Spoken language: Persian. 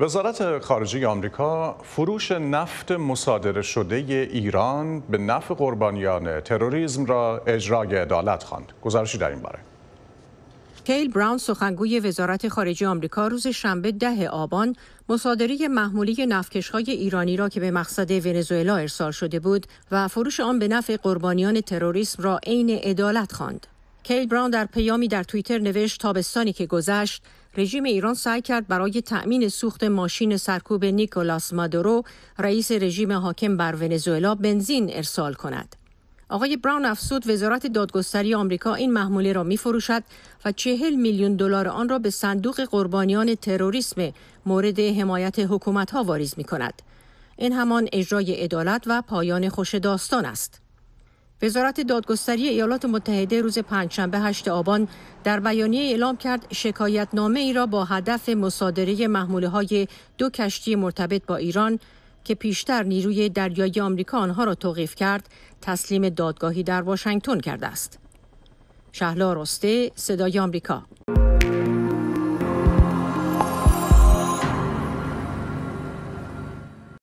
وزارت خارجه آمریکا فروش نفت مصادره شده ایران به نفع قربانیان تروریسم را اجرای عدالت خواند. گزارشی در این باره. کیل براون سخنگوی وزارت خارجه آمریکا روز شنبه ده آبان مصادره محموله نفتکش‌های ایرانی را که به مقصد ونزوئلا ارسال شده بود و فروش آن به نفع قربانیان تروریسم را عین عدالت خواند. کیل براون در پیامی در توییتر نوشت تابستانی که گذشت رژیم ایران سعی کرد برای تأمین سوخت ماشین سرکوب نیکولاس مادورو رئیس رژیم حاکم بر ونزوئلا بنزین ارسال کند. آقای براون افسود وزارت دادگستری آمریکا این محموله را میفروشد و چهل میلیون دلار آن را به صندوق قربانیان تروریسم مورد حمایت حکومت ها واریز می کند. این همان اجرای عدالت و پایان خوش داستان است. وزارت دادگستری ایالات متحده روز پنجشنبه 8 آبان در بیانیه اعلام کرد شکایت نامه ای را با هدف مصادره محموله های دو کشتی مرتبط با ایران که پیشتر نیروی دریایی آمریکا آنها را توقیف کرد تسلیم دادگاهی در واشنگتن کرده است. شهلا رسته صدای آمریکا